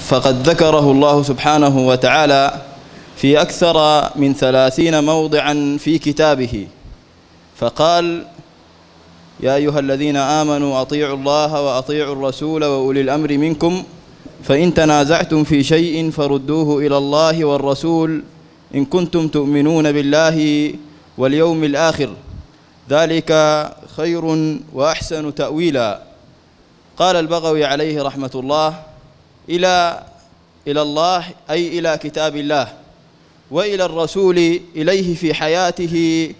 فقد ذكره الله سبحانه وتعالى في أكثر من ثلاثين موضعا في كتابه فقال يا أيها الذين آمنوا أطيعوا الله وأطيعوا الرسول وأولي الأمر منكم فإن تنازعتم في شيء فردوه إلى الله والرسول إن كنتم تؤمنون بالله واليوم الآخر ذلك خير وأحسن تأويلا قال البغوي عليه رحمة الله إلى إلى الله أي إلى كتاب الله وإلى الرسول إليه في حياته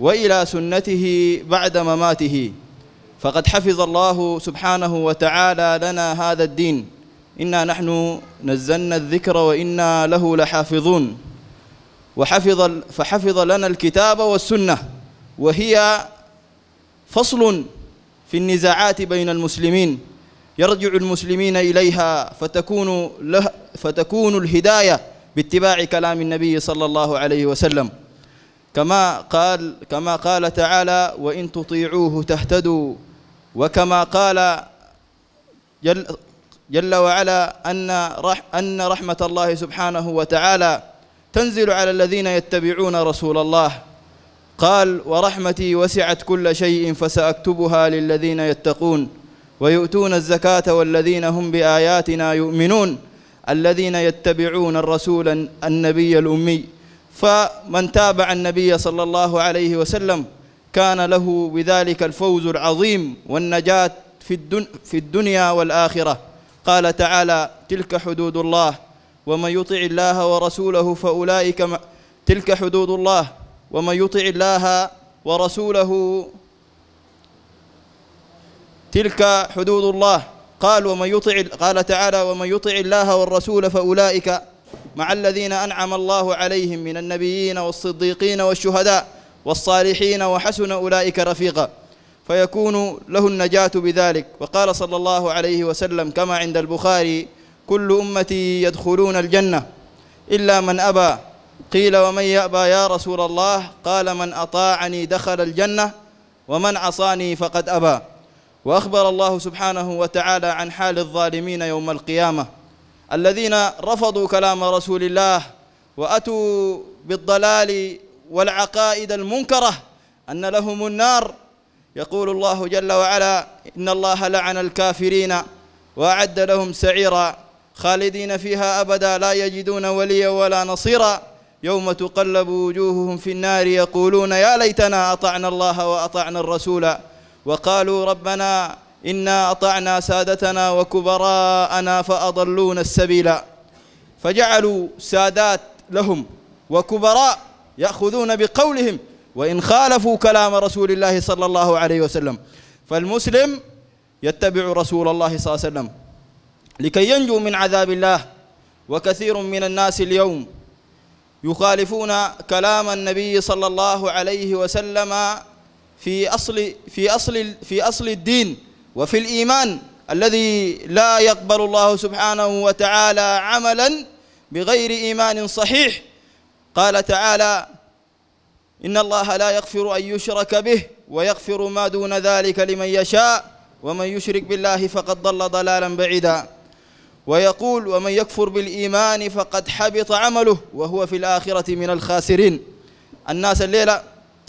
وإلى سنته بعد مماته فقد حفظ الله سبحانه وتعالى لنا هذا الدين إنا نحن نزلنا الذكر وإنا له لحافظون وحفظ فحفظ لنا الكتاب والسنة وهي فصل في النزاعات بين المسلمين يرجع المسلمين إليها فتكون, له فتكون الهداية باتباع كلام النبي صلى الله عليه وسلم كما قال كما قال تعالى وإن تطيعوه تهتدوا وكما قال جل, جل وعلا أن رح أن رحمة الله سبحانه وتعالى تنزل على الذين يتبعون رسول الله قال ورحمتي وسعت كل شيء فسأكتبها للذين يتقون ويؤتون الزكاة والذين هم بآياتنا يؤمنون الذين يتبعون الرسول النبي الأمي فمن تابع النبي صلى الله عليه وسلم كان له بذلك الفوز العظيم والنجاة في, الدن في الدنيا والآخرة قال تعالى تلك حدود الله ومن يطع الله ورسوله فأولئك تلك حدود الله ومن يطع الله ورسوله تلك حدود الله قال ومن يطع قال تعالى ومن يطع الله والرسول فأولئك مع الذين أنعم الله عليهم من النبيين والصديقين والشهداء والصالحين وحسن أولئك رفيقا فيكون له النجاة بذلك وقال صلى الله عليه وسلم كما عند البخاري كل أمتي يدخلون الجنة إلا من أبى قيل ومن يأبى يا رسول الله قال من أطاعني دخل الجنة ومن عصاني فقد أبى وأخبر الله سبحانه وتعالى عن حال الظالمين يوم القيامة الذين رفضوا كلام رسول الله وأتوا بالضلال والعقائد المنكرة أن لهم النار يقول الله جل وعلا إن الله لعن الكافرين وأعد لهم سعيرا خالدين فيها أبدا لا يجدون وليا ولا نصيرا يوم تقلب وجوههم في النار يقولون يا ليتنا أطعنا الله وأطعنا الرسول وقالوا ربنا إنا أطعنا سادتنا وكبراءنا فأضلونا السبيل فجعلوا سادات لهم وكبراء يأخذون بقولهم وإن خالفوا كلام رسول الله صلى الله عليه وسلم فالمسلم يتبع رسول الله صلى الله عليه وسلم لكي ينجو من عذاب الله وكثير من الناس اليوم يخالفون كلام النبي صلى الله عليه وسلم في أصل في أصل في أصل الدين وفي الإيمان الذي لا يقبل الله سبحانه وتعالى عملا بغير إيمان صحيح قال تعالى إن الله لا يغفر أن يشرك به ويغفر ما دون ذلك لمن يشاء ومن يشرك بالله فقد ضل ضلالا بعيدا ويقول ومن يكفر بالإيمان فقد حبط عمله وهو في الآخرة من الخاسرين الناس الليلة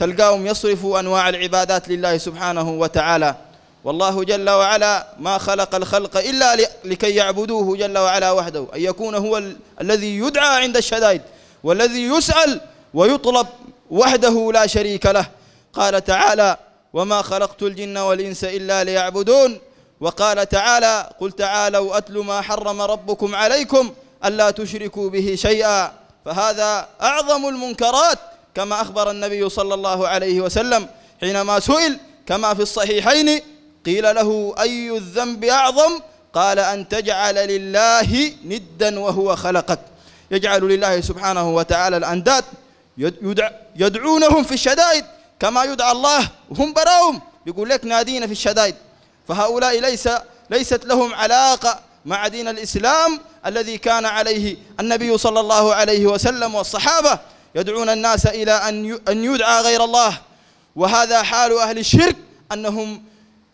تلقاهم يصرفوا أنواع العبادات لله سبحانه وتعالى والله جل وعلا ما خلق الخلق إلا لكي يعبدوه جل وعلا وحده أن يكون هو ال الذي يدعى عند الشدائد والذي يسأل ويطلب وحده لا شريك له قال تعالى وما خلقت الجن والإنس إلا ليعبدون وقال تعالى قل تعالوا أتل ما حرم ربكم عليكم ألا تشركوا به شيئا فهذا أعظم المنكرات كما أخبر النبي صلى الله عليه وسلم حينما سئل كما في الصحيحين قيل له أي الذنب أعظم قال أن تجعل لله ندا وهو خلقك يجعل لله سبحانه وتعالى الأنداد يدع يدعونهم في الشدائد كما يدعى الله وهم براهم يقول لك نادينا في الشدائد فهؤلاء ليس ليست لهم علاقة مع دين الإسلام الذي كان عليه النبي صلى الله عليه وسلم والصحابة يدعون الناس إلى أن أن يدعى غير الله وهذا حال أهل الشرك أنهم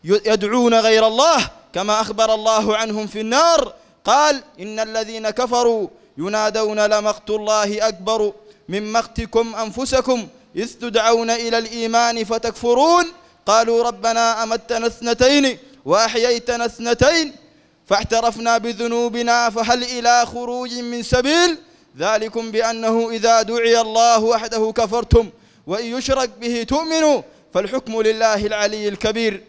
يدعون غير الله كما أخبر الله عنهم في النار قال إن الذين كفروا ينادون لمقت الله أكبر من مقتكم أنفسكم إذ تدعون إلى الإيمان فتكفرون قالوا ربنا أمتنا اثنتين وأحييتنا اثنتين فاعترفنا بذنوبنا فهل إلى خروج من سبيل ذلكم بأنه إذا دعي الله وحده كفرتم وإن يشرك به تؤمنوا فالحكم لله العلي الكبير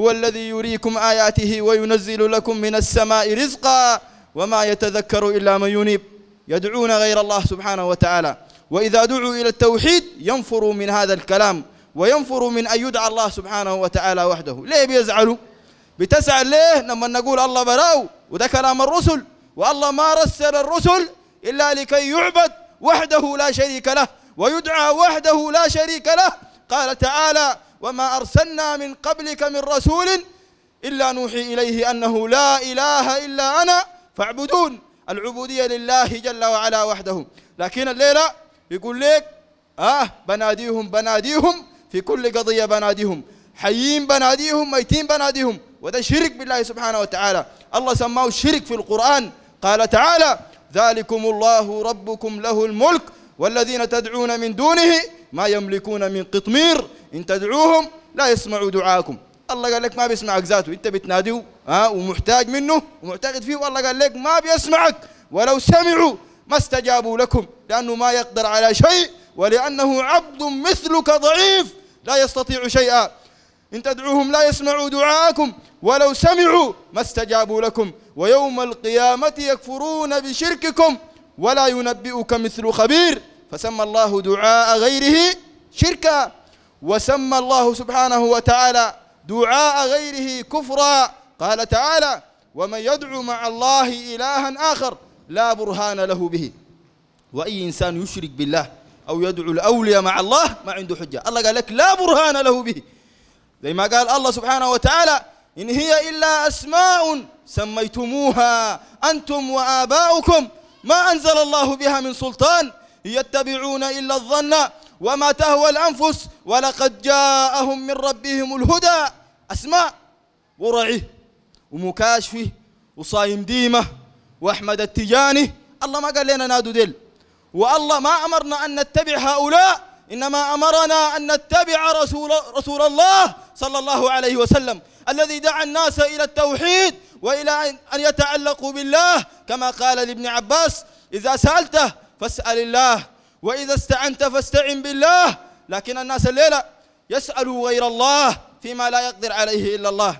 هو الذي يريكم آياته وينزل لكم من السماء رزقا وما يتذكر إلا من ينيب يدعون غير الله سبحانه وتعالى وإذا دعوا إلى التوحيد ينفروا من هذا الكلام وينفروا من أن يدعى الله سبحانه وتعالى وحده ليه بيزعلوا بتسعى ليه لما نقول الله براو وده كلام الرسل والله ما رسل الرسل إلا لكي يعبد وحده لا شريك له ويدعى وحده لا شريك له قال تعالى وما أرسلنا من قبلك من رسول إلا نوحي إليه أنه لا إله إلا أنا فاعبدون العبودية لله جل وعلا وحده لكن الليلة يقول لك آه بناديهم بناديهم في كل قضية بناديهم حيين بناديهم ميتين بناديهم وده شرك بالله سبحانه وتعالى الله سماه الشرك في القرآن قال تعالى ذلكم الله ربكم له الملك والذين تدعون من دونه ما يملكون من قطمير إن تدعوهم لا يسمعوا دعاءكم الله قال لك ما بيسمعك ذاته انت بتناديه ها ومحتاج منه ومعتقد فيه والله قال لك ما بيسمعك ولو سمعوا ما استجابوا لكم لأنه ما يقدر على شيء ولأنه عبد مثلك ضعيف لا يستطيع شيئا إن تدعوهم لا يسمعوا دعاءكم ولو سمعوا ما استجابوا لكم ويوم القيامة يكفرون بشرككم ولا ينبئك مثل خبير فسمى الله دعاء غيره شركا وسمى الله سبحانه وتعالى دعاء غيره كفرا قال تعالى ومن يدعو مع الله إلها آخر لا برهان له به وأي إنسان يشرك بالله أو يدعو الأولياء مع الله ما عنده حجة الله قال لك لا برهان له به زي ما قال الله سبحانه وتعالى إن هي إلا أسماء سميتموها أنتم وآباؤكم ما أنزل الله بها من سلطان يتبعون إلا الظن وما تهوى الأنفس ولقد جاءهم من ربهم الهدى أسماء ورعي ومكاشفي وصايم ديمة وأحمد التجاني الله ما قال لنا نادو ديل والله ما أمرنا أن نتبع هؤلاء إنما أمرنا أن نتبع رسول, رسول الله صلى الله عليه وسلم الذي دعا الناس إلى التوحيد وإلى أن يتعلقوا بالله كما قال لابن عباس إذا سألته فاسأل الله وإذا استعنت فاستعن بالله لكن الناس الليلة يسألوا غير الله فيما لا يقدر عليه إلا الله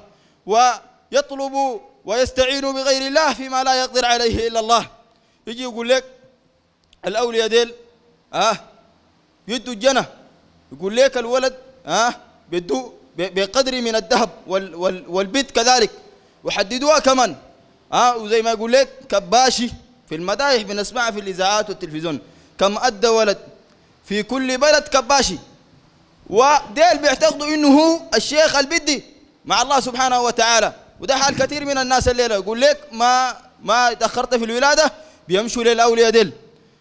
ويطلب ويستعين بغير الله فيما لا يقدر عليه إلا الله يجي يقول لك الأولياء ديل آه بيدوا الجنة يقول لك الولد ها آه بيدوا بقدر من الذهب وال وال والبيت كذلك وحددوها كمان ها آه وزي ما يقول لك كباشي في المدايح بنسمعها في الإذاعات والتلفزيون كم أدى ولد في كل بلد كباشي وديل بيعتقدوا إنه هو الشيخ البدي مع الله سبحانه وتعالى وده حال كثير من الناس الليلة يقول لك ما ما تأخرت في الولادة بيمشوا للأولياء ديل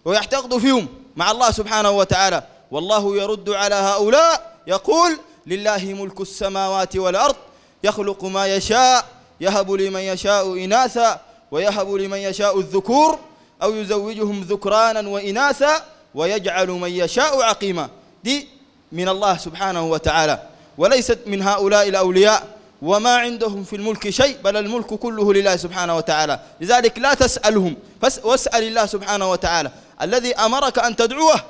ويعتقدوا فيهم مع الله سبحانه وتعالى والله يرد على هؤلاء يقول لله ملك السماوات والأرض يخلق ما يشاء يهب لمن يشاء إناثا ويهب لمن يشاء الذكور أو يزوجهم ذكرانا وإناثا ويجعل من يشاء عقيما دي من الله سبحانه وتعالى وليست من هؤلاء الأولياء وما عندهم في الملك شيء بل الملك كله لله سبحانه وتعالى لذلك لا تسألهم واسأل الله سبحانه وتعالى الذي أمرك أن تدعوه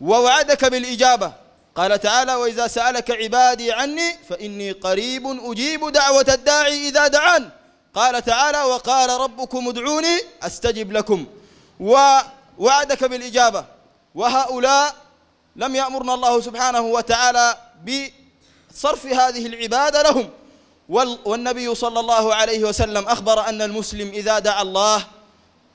ووعدك بالإجابة قال تعالى وإذا سألك عبادي عني فإني قريب أجيب دعوة الداعي إذا دعان قال تعالى وقال ربكم ادعوني أستجب لكم ووعدك بالإجابة وهؤلاء لم يأمرنا الله سبحانه وتعالى بصرف هذه العبادة لهم والنبي صلى الله عليه وسلم أخبر أن المسلم إذا دعا الله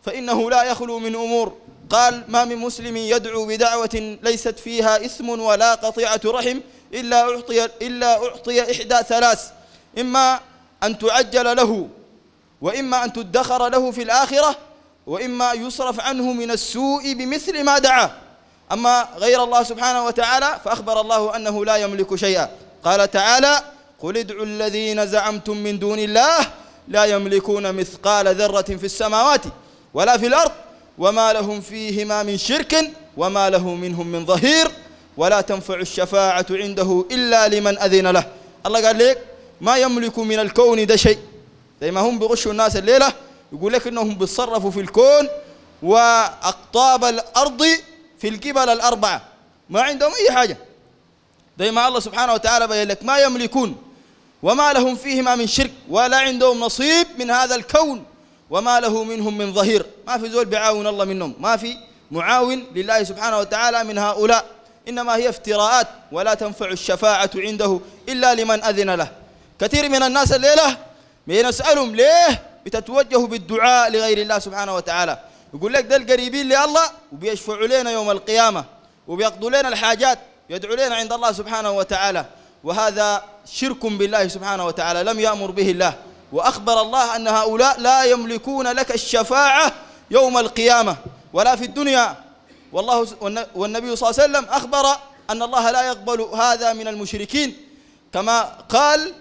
فإنه لا يخلو من أمور قال ما من مسلم يدعو بدعوة ليست فيها إثم ولا قطيعة رحم إلا أعطي إلا أعطي إحدى ثلاث إما أن تعجل له وإما أن تدخر له في الآخرة وإما يصرف عنه من السوء بمثل ما دعاه أما غير الله سبحانه وتعالى فأخبر الله أنه لا يملك شيئا قال تعالى قل ادعوا الذين زعمتم من دون الله لا يملكون مثقال ذرة في السماوات ولا في الأرض وما لهم فيهما من شرك وما له منهم من ظهير ولا تنفع الشفاعة عنده إلا لمن أذن له الله قال لك ما يملك من الكون ده شيء زي ما هم بيغشوا الناس الليلة يقول لك إنهم بيتصرفوا في الكون وأقطاب الأرض في الجبل الأربعة ما عندهم أي حاجة زي ما الله سبحانه وتعالى بيقول لك ما يملكون وما لهم فيهما من شرك ولا عندهم نصيب من هذا الكون وما له منهم من ظهير ما في زول بيعاون الله منهم ما في معاون لله سبحانه وتعالى من هؤلاء إنما هي افتراءات ولا تنفع الشفاعة عنده إلا لمن أذن له كثير من الناس الليلة بنسألهم ليه بتتوجه بالدعاء لغير الله سبحانه وتعالى يقول لك ده القريبين لله وبيشفعوا لنا يوم القيامة وبيقضوا لنا الحاجات يدعو لنا عند الله سبحانه وتعالى وهذا شرك بالله سبحانه وتعالى لم يأمر به الله وأخبر الله أن هؤلاء لا يملكون لك الشفاعة يوم القيامة ولا في الدنيا والله والنبي صلى الله عليه وسلم أخبر أن الله لا يقبل هذا من المشركين كما قال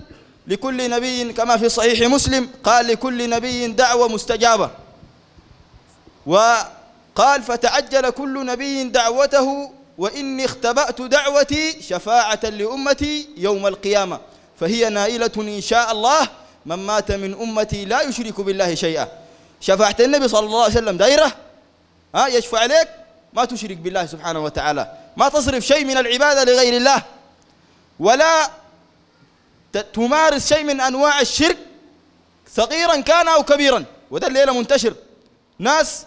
لكل نبي كما في صحيح مسلم قال لكل نبي دعوة مستجابة وقال فتعجل كل نبي دعوته وإني اختبأت دعوتي شفاعة لأمتي يوم القيامة فهي نائلة إن شاء الله من مات من أمتي لا يشرك بالله شيئا شفاعة النبي صلى الله عليه وسلم دايرة ها يشفع عليك ما تشرك بالله سبحانه وتعالى ما تصرف شيء من العبادة لغير الله ولا تمارس شيء من أنواع الشرك صغيرا كان أو كبيرا وده الليلة منتشر ناس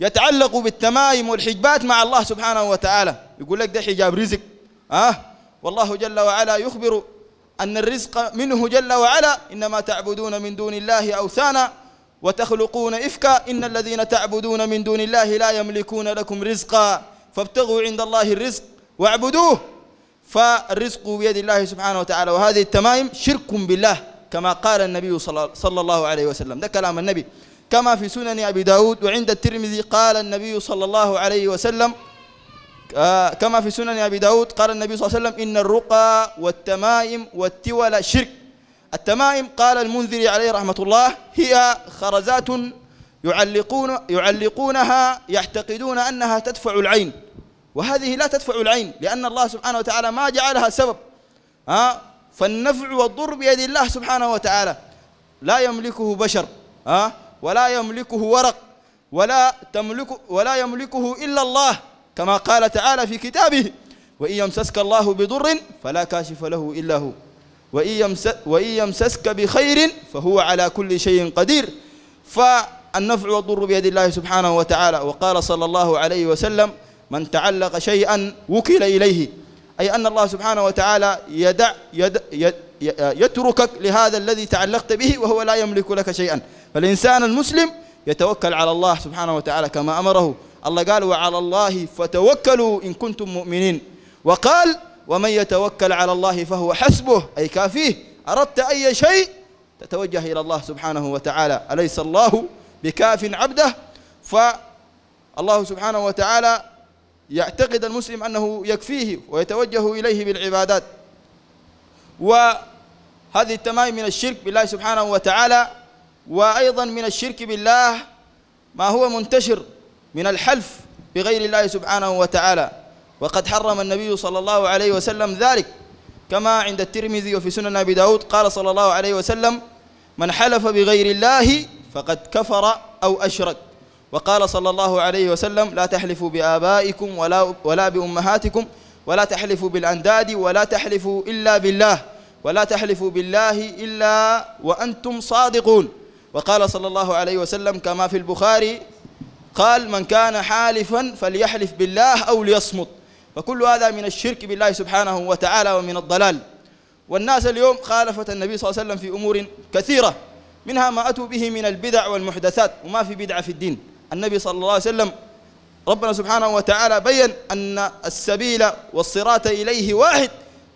يتعلقوا بالتمايم والحجبات مع الله سبحانه وتعالى يقول لك ده حجاب رزق ها والله جل وعلا يخبر أن الرزق منه جل وعلا إنما تعبدون من دون الله أوثانا وتخلقون إفكا إن الذين تعبدون من دون الله لا يملكون لكم رزقا فابتغوا عند الله الرزق واعبدوه فالرزق بيد الله سبحانه وتعالى وهذه التمائم شرك بالله كما قال النبي صلى الله عليه وسلم ده كلام النبي كما في سنن أبي داود وعند الترمذي قال النبي صلى الله عليه وسلم آه، كما في سنن أبي داود قال النبي صلى الله عليه وسلم إن الرقى والتمائم والتول شرك التمائم قال المنذري عليه رحمة الله هي خرزات يعلقون يعلقونها يعتقدون أنها تدفع العين وهذه لا تدفع العين لأن الله سبحانه وتعالى ما جعلها سبب ها آه، فالنفع والضر بيد الله سبحانه وتعالى لا يملكه بشر ها آه، ولا يملكه ورق ولا تملك ولا يملكه إلا الله كما قال تعالى في كتابه وإن يمسسك الله بضر فلا كاشف له إلا هو وإن يمسسك بخير فهو على كل شيء قدير فالنفع والضر بيد الله سبحانه وتعالى وقال صلى الله عليه وسلم من تعلق شيئا وكل إليه أي أن الله سبحانه وتعالى يدع يد يد يتركك لهذا الذي تعلقت به وهو لا يملك لك شيئا فالإنسان المسلم يتوكل على الله سبحانه وتعالى كما أمره الله قال وعلى الله فتوكلوا إن كنتم مؤمنين وقال ومن يتوكل على الله فهو حسبه أي كافيه أردت أي شيء تتوجه إلى الله سبحانه وتعالى أليس الله بكاف عبده فالله سبحانه وتعالى يعتقد المسلم أنه يكفيه ويتوجه إليه بالعبادات وهذه التمايم من الشرك بالله سبحانه وتعالى وأيضا من الشرك بالله ما هو منتشر من الحلف بغير الله سبحانه وتعالى وقد حرم النبي صلى الله عليه وسلم ذلك كما عند الترمذي وفي سنن أبي داود قال صلى الله عليه وسلم من حلف بغير الله فقد كفر أو أشرك وقال صلى الله عليه وسلم لا تحلفوا بآبائكم ولا, ولا بأمهاتكم ولا تحلفوا بالأنداد ولا تحلفوا إلا بالله ولا تحلفوا بالله إلا وأنتم صادقون وقال صلى الله عليه وسلم كما في البخاري قال من كان حالفا فليحلف بالله أو ليصمت فكل هذا من الشرك بالله سبحانه وتعالى ومن الضلال والناس اليوم خالفت النبي صلى الله عليه وسلم في أمور كثيرة منها ما أتوا به من البدع والمحدثات وما في بدعة في الدين النبي صلى الله عليه وسلم ربنا سبحانه وتعالى بين أن السبيل والصراط إليه واحد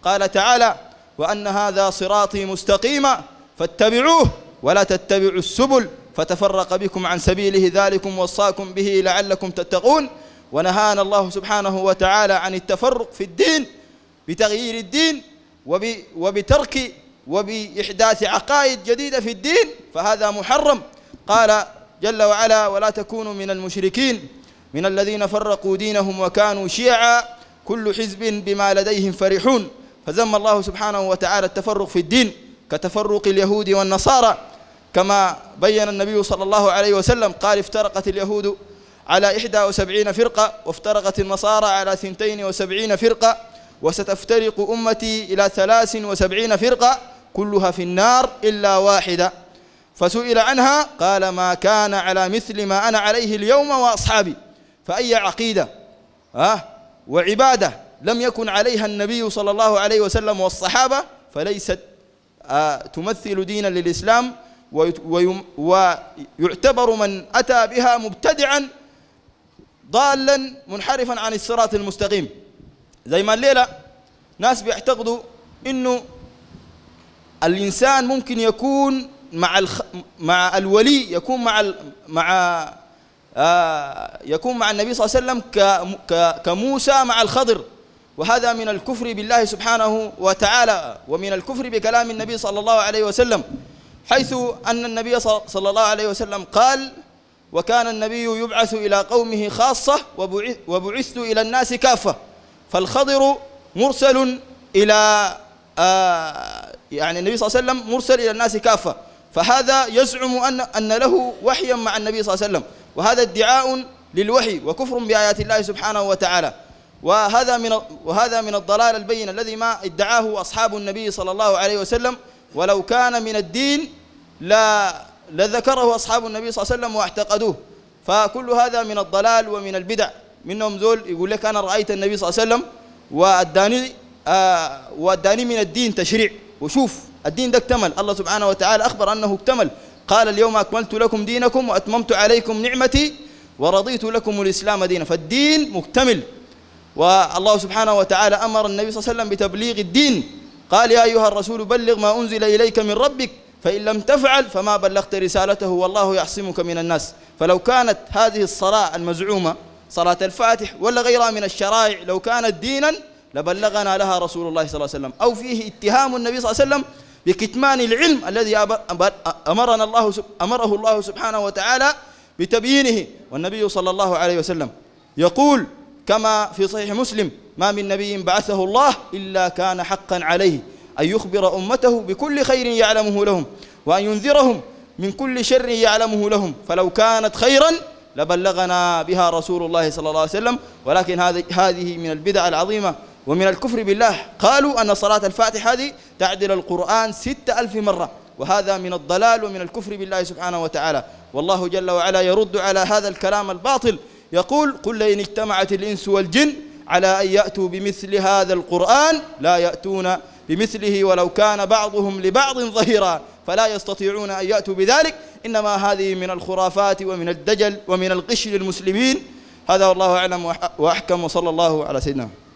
قال تعالى وأن هذا صراطي مستقيما فاتبعوه ولا تتبعوا السبل فتفرق بكم عن سبيله ذلكم وصاكم به لعلكم تتقون ونهانا الله سبحانه وتعالى عن التفرق في الدين بتغيير الدين وبترك وبإحداث عقائد جديدة في الدين فهذا محرم قال جل وعلا ولا تكونوا من المشركين من الذين فرقوا دينهم وكانوا شيعا كل حزب بما لديهم فرحون فذم الله سبحانه وتعالى التفرق في الدين كتفرق اليهود والنصارى كما بين النبي صلى الله عليه وسلم قال افترقت اليهود على 71 فرقة وافترقت النصارى على 72 فرقة وستفترق أمتي إلى 73 فرقة كلها في النار إلا واحدة فسئل عنها قال ما كان على مثل ما أنا عليه اليوم وأصحابي فأي عقيدة أه وعبادة لم يكن عليها النبي صلى الله عليه وسلم والصحابة فليست أه تمثل دينا للإسلام ويعتبر من أتى بها مبتدعا ضالا منحرفا عن الصراط المستقيم زي ما الليلة ناس بيعتقدوا إنه الإنسان ممكن يكون مع الخ... مع الولي يكون مع ال... مع آ... آه، يكون مع النبي صلى الله عليه وسلم ك... ك... كموسى مع الخضر وهذا من الكفر بالله سبحانه وتعالى ومن الكفر بكلام النبي صلى الله عليه وسلم حيث أن النبي صلى الله عليه وسلم قال وكان النبي يبعث إلى قومه خاصة وبعثت إلى الناس كافة فالخضر مرسل إلى آه يعني النبي صلى الله عليه وسلم مرسل إلى الناس كافة فهذا يزعم أن أن له وحيا مع النبي صلى الله عليه وسلم وهذا ادعاء للوحي وكفر بآيات الله سبحانه وتعالى وهذا من وهذا من الضلال البين الذي ما ادعاه أصحاب النبي صلى الله عليه وسلم ولو كان من الدين لا لذكره أصحاب النبي صلى الله عليه وسلم واعتقدوه فكل هذا من الضلال ومن البدع منهم ذول يقول لك أنا رأيت النبي صلى الله عليه وسلم وأداني آه وأداني من الدين تشريع وشوف الدين ده اكتمل الله سبحانه وتعالى أخبر أنه اكتمل قال اليوم أكملت لكم دينكم وأتممت عليكم نعمتي ورضيت لكم الإسلام دينا فالدين مكتمل والله سبحانه وتعالى أمر النبي صلى الله عليه وسلم بتبليغ الدين قال يا أيها الرسول بلغ ما أنزل إليك من ربك فإن لم تفعل فما بلغت رسالته والله يعصمك من الناس فلو كانت هذه الصلاة المزعومة صلاة الفاتح ولا غيرها من الشرائع لو كانت دينا لبلغنا لها رسول الله صلى الله عليه وسلم أو فيه اتهام النبي صلى الله عليه وسلم بكتمان العلم الذي أمرنا الله أمره الله سبحانه وتعالى بتبيينه والنبي صلى الله عليه وسلم يقول كما في صحيح مسلم ما من نبي بعثه الله إلا كان حقا عليه أن يخبر أمته بكل خير يعلمه لهم وأن ينذرهم من كل شر يعلمه لهم فلو كانت خيرا لبلغنا بها رسول الله صلى الله عليه وسلم ولكن هذه من البدع العظيمة ومن الكفر بالله قالوا أن صلاة الفاتح هذه تعدل القرآن ستة ألف مرة وهذا من الضلال ومن الكفر بالله سبحانه وتعالى والله جل وعلا يرد على هذا الكلام الباطل يقول قل إن اجتمعت الإنس والجن على أن يأتوا بمثل هذا القرآن لا يأتون بمثله ولو كان بعضهم لبعض ظهيرا فلا يستطيعون أن يأتوا بذلك إنما هذه من الخرافات ومن الدجل ومن الغش للمسلمين هذا والله أعلم وأحكم وصلى الله على سيدنا